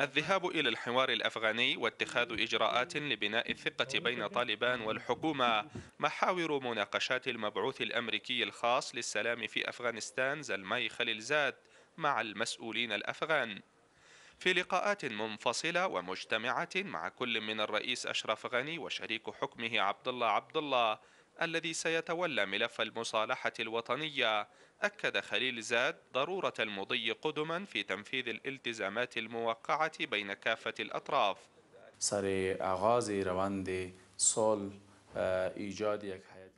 الذهاب إلى الحوار الأفغاني واتخاذ إجراءات لبناء الثقة بين طالبان والحكومة محاور مناقشات المبعوث الأمريكي الخاص للسلام في أفغانستان زلمي خليلزاد مع المسؤولين الأفغان في لقاءات منفصلة ومجتمعة مع كل من الرئيس أشرف غني وشريك حكمه عبد الله عبد الله الذي سيتولى ملف المصالحة الوطنية أكد خليل زاد ضرورة المضي قدما في تنفيذ الالتزامات الموقعة بين كافة الأطراف سري أغازي رواندي صلح آه،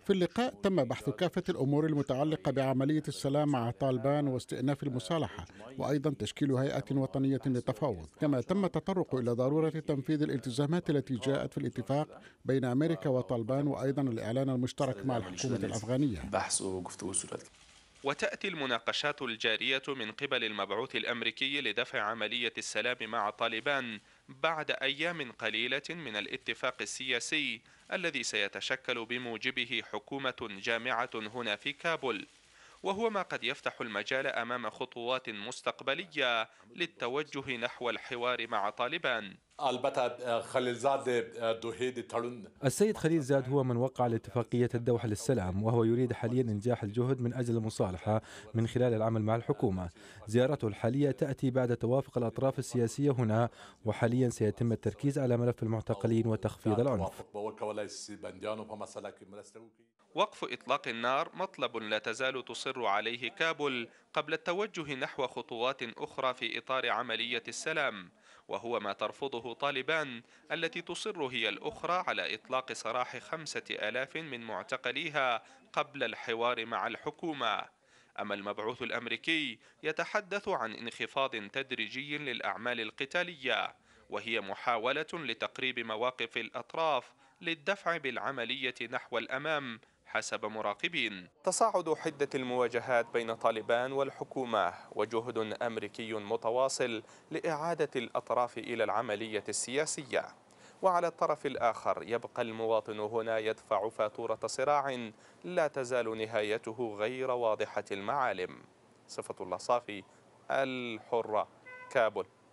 في اللقاء تم بحث كافة الأمور المتعلقة بعملية السلام مع طالبان واستئناف المصالحة وأيضا تشكيل هيئة وطنية للتفاوض كما تم التطرق إلى ضرورة تنفيذ الالتزامات التي جاءت في الاتفاق بين أمريكا وطالبان وأيضا الإعلان المشترك مع الحكومة الأفغانية وتأتي المناقشات الجارية من قبل المبعوث الأمريكي لدفع عملية السلام مع طالبان بعد أيام قليلة من الاتفاق السياسي الذي سيتشكل بموجبه حكومة جامعة هنا في كابول وهو ما قد يفتح المجال أمام خطوات مستقبلية للتوجه نحو الحوار مع طالبان آه، آه، السيد خليل زاد هو من وقع الاتفاقية الدوحة للسلام وهو يريد حاليا إنجاح الجهد من أجل المصالحة من خلال العمل مع الحكومة زيارته الحالية تأتي بعد توافق الأطراف السياسية هنا وحاليا سيتم التركيز على ملف المعتقلين وتخفيض العنف وقف إطلاق النار مطلب لا تزال تصر عليه كابول قبل التوجه نحو خطوات أخرى في إطار عملية السلام وهو ما ترفضه طالبان التي تصر هي الأخرى على إطلاق سراح خمسة آلاف من معتقليها قبل الحوار مع الحكومة أما المبعوث الأمريكي يتحدث عن انخفاض تدريجي للأعمال القتالية وهي محاولة لتقريب مواقف الأطراف للدفع بالعملية نحو الأمام حسب مراقبين تصاعد حدة المواجهات بين طالبان والحكومة وجهد أمريكي متواصل لإعادة الأطراف إلى العملية السياسية وعلى الطرف الآخر يبقى المواطن هنا يدفع فاتورة صراع لا تزال نهايته غير واضحة المعالم صفة الله صافي الحرة كابل